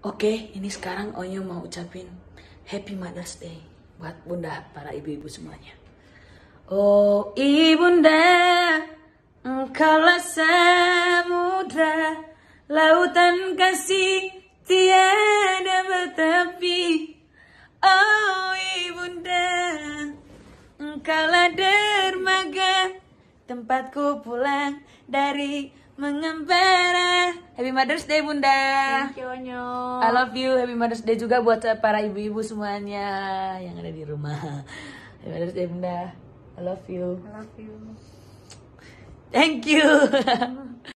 Oke, ini sekarang Onyo mau ucapin Happy Mother's Day buat bunda para ibu-ibu semuanya. Oh ibunda, engkaulah samudra, lautan kasih tiada bertepi. Oh ibunda, engkaulah dermaga, tempatku pulang dari mengembara. Happy Mother's Day Bunda. Thank you Onyo. I love you. Happy Mother's Day juga buat eh, para ibu-ibu semuanya yang ada di rumah. Happy Mother's Day Bunda. I love you. I love you. Thank you.